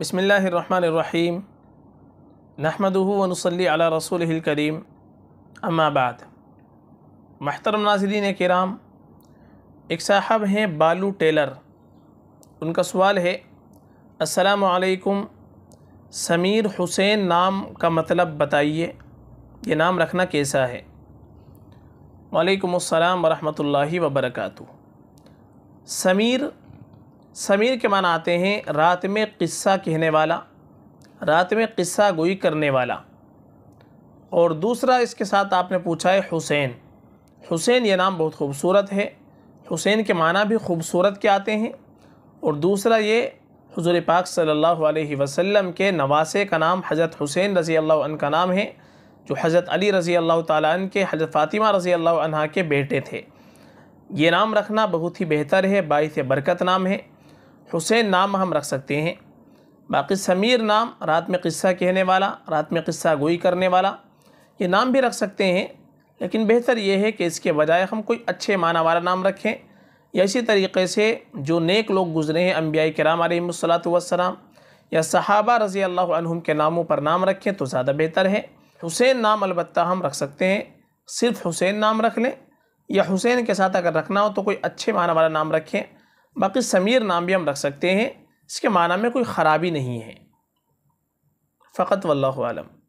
بسم اللہ الرحمن الرحیم نحمده و نصلی علی رسوله الكریم اما بعد محترم ناظرین کرام ایک صاحب ہیں بالو ٹیلر ان کا سوال ہے السلام علیکم سمیر حسین نام کا مطلب بتائیے یہ نام رکھنا کیسا ہے وعلیکم السلام ورحمۃ اللہ وبرکاتہ سمیر سمیر کے معنی آتے ہیں رات میں قصہ کہنے والا رات میں قصہ گوئی کرنے والا اور دوسرا اس کے ساتھ آپ نے پوچھا ہے حسین حسین یہ نام بہت خوبصورت ہے حسین کے معنی بھی خوبصورت کے آتے ہیں اور دوسرا یہ حضور پاک صلی اللہ علیہ وسلم کے نواسے کا نام حضرت حسین رضی اللہ عنہ کا نام ہے جو حضرت علی رضی اللہ تعالیٰ عنہ کے حضرت فاطمہ رضی اللہ عنہ کے بیٹے تھے یہ نام رکھنا بہت ہی بہتر ہے باعث برکت نام ہے حسین نام ہم رکھ سکتے ہیں باقی سمیر نام رات میں قصہ کہنے والا رات میں قصہ گوئی کرنے والا یہ نام بھی رکھ سکتے ہیں لیکن بہتر یہ ہے کہ اس کے بجائے ہم کوئی اچھے معنی والا نام رکھیں یا اسی طریقے سے جو نیک لوگ گزرے ہیں انبیاء کرام علیہ الصلاۃ یا صحابہ رضی اللہ عنہم کے ناموں پر نام رکھیں تو زیادہ بہتر ہے حسین نام البتہ ہم رکھ سکتے ہیں صرف حسین نام رکھ لیں یا حسین کے ساتھ اگر رکھنا ہو تو کوئی اچھے معنی والا نام رکھیں باقی سمیر نام بھی ہم رکھ سکتے ہیں اس کے معنی میں کوئی خرابی نہیں ہے فقط واللہ عالم